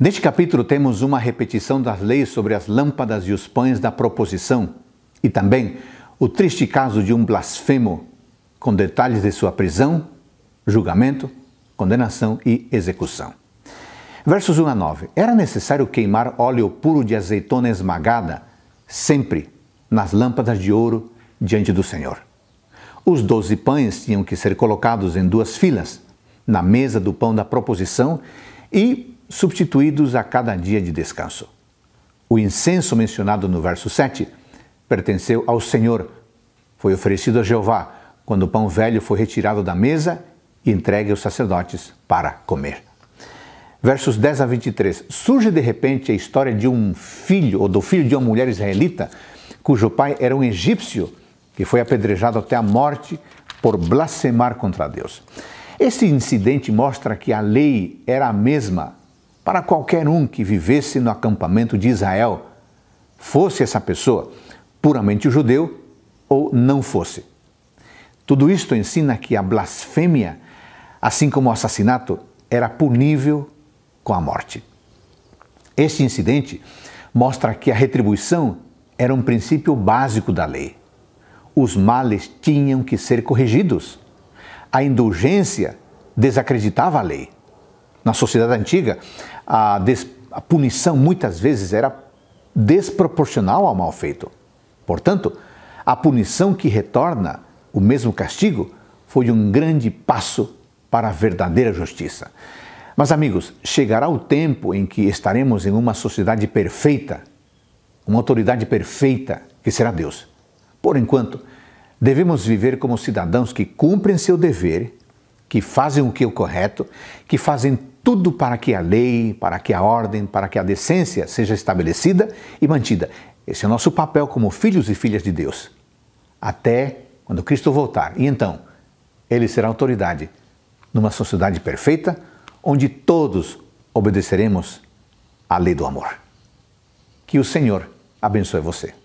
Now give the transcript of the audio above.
Neste capítulo temos uma repetição das leis sobre as lâmpadas e os pães da proposição e também o triste caso de um blasfemo, com detalhes de sua prisão, julgamento, condenação e execução. Versos 1 a 9. Era necessário queimar óleo puro de azeitona esmagada, sempre nas lâmpadas de ouro diante do Senhor. Os doze pães tinham que ser colocados em duas filas, na mesa do pão da proposição, e substituídos a cada dia de descanso. O incenso mencionado no verso 7 pertenceu ao Senhor, foi oferecido a Jeová quando o pão velho foi retirado da mesa e entregue aos sacerdotes para comer. Versos 10 a 23. Surge de repente a história de um filho, ou do filho de uma mulher israelita, cujo pai era um egípcio, que foi apedrejado até a morte por blasfemar contra Deus. Esse incidente mostra que a lei era a mesma para qualquer um que vivesse no acampamento de Israel, fosse essa pessoa puramente judeu ou não fosse. Tudo isto ensina que a blasfêmia, assim como o assassinato, era punível com a morte. Este incidente mostra que a retribuição era um princípio básico da lei. Os males tinham que ser corrigidos. A indulgência desacreditava a lei na sociedade antiga, a, des, a punição muitas vezes era desproporcional ao mal feito. Portanto, a punição que retorna o mesmo castigo foi um grande passo para a verdadeira justiça. Mas, amigos, chegará o tempo em que estaremos em uma sociedade perfeita, uma autoridade perfeita, que será Deus. Por enquanto, devemos viver como cidadãos que cumprem seu dever que fazem o que é o correto, que fazem tudo para que a lei, para que a ordem, para que a decência seja estabelecida e mantida. Esse é o nosso papel como filhos e filhas de Deus, até quando Cristo voltar. E então, ele será autoridade numa sociedade perfeita, onde todos obedeceremos à lei do amor. Que o Senhor abençoe você.